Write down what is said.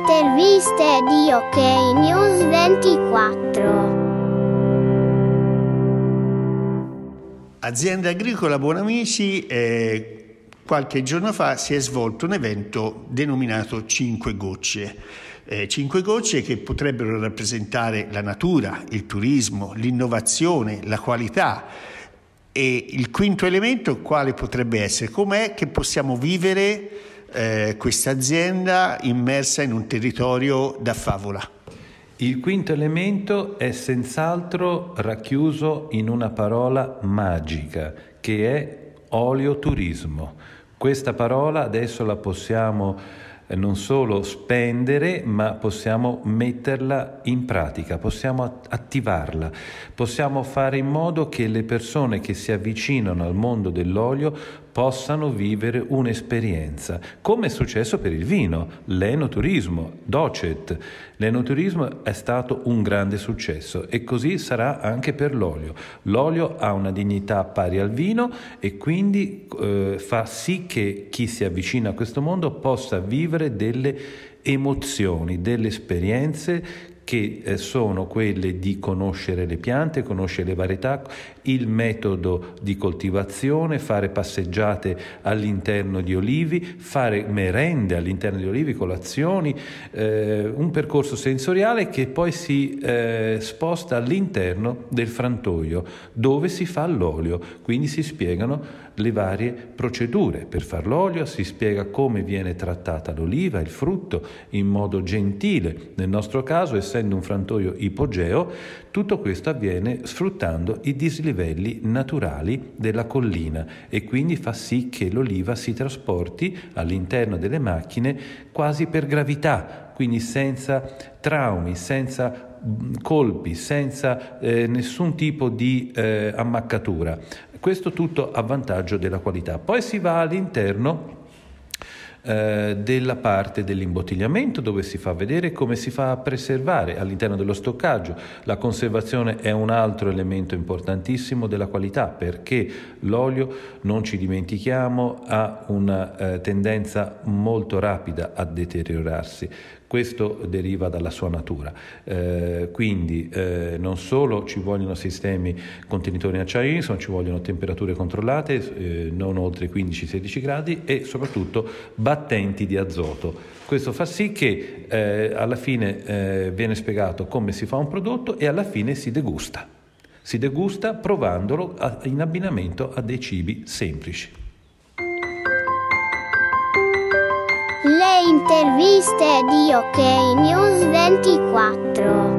Interviste di OK News 24. Azienda agricola Buonamici, eh, qualche giorno fa si è svolto un evento denominato 5 gocce. Eh, cinque gocce che potrebbero rappresentare la natura, il turismo, l'innovazione, la qualità. E il quinto elemento quale potrebbe essere? Com'è che possiamo vivere eh, questa azienda immersa in un territorio da favola. Il quinto elemento è senz'altro racchiuso in una parola magica che è oleoturismo. Questa parola adesso la possiamo eh, non solo spendere, ma possiamo metterla in pratica, possiamo attivarla, possiamo fare in modo che le persone che si avvicinano al mondo dell'olio possano vivere un'esperienza, come è successo per il vino, l'enoturismo, Docet. L'enoturismo è stato un grande successo e così sarà anche per l'olio. L'olio ha una dignità pari al vino e quindi eh, fa sì che chi si avvicina a questo mondo possa vivere delle emozioni, delle esperienze che eh, sono quelle di conoscere le piante, conoscere le varietà, il metodo di coltivazione, fare passeggiate all'interno di olivi, fare merende all'interno di olivi, colazioni, eh, un percorso sensoriale che poi si eh, sposta all'interno del frantoio dove si fa l'olio, quindi si spiegano le varie procedure per far l'olio, si spiega come viene trattata l'oliva, il frutto in modo gentile, nel nostro caso essendo essendo un frantoio ipogeo, tutto questo avviene sfruttando i dislivelli naturali della collina e quindi fa sì che l'oliva si trasporti all'interno delle macchine quasi per gravità, quindi senza traumi, senza mm, colpi, senza eh, nessun tipo di eh, ammaccatura. Questo tutto a vantaggio della qualità. Poi si va all'interno eh, della parte dell'imbottigliamento dove si fa vedere come si fa a preservare all'interno dello stoccaggio. La conservazione è un altro elemento importantissimo della qualità perché l'olio, non ci dimentichiamo, ha una eh, tendenza molto rapida a deteriorarsi. Questo deriva dalla sua natura. Eh, quindi eh, non solo ci vogliono sistemi contenitori in acciaio ISO, ci vogliono temperature controllate, eh, non oltre 15-16 gradi e soprattutto battenti di azoto. Questo fa sì che eh, alla fine eh, viene spiegato come si fa un prodotto e alla fine si degusta. Si degusta provandolo a, in abbinamento a dei cibi semplici. Le interviste di OK News 24.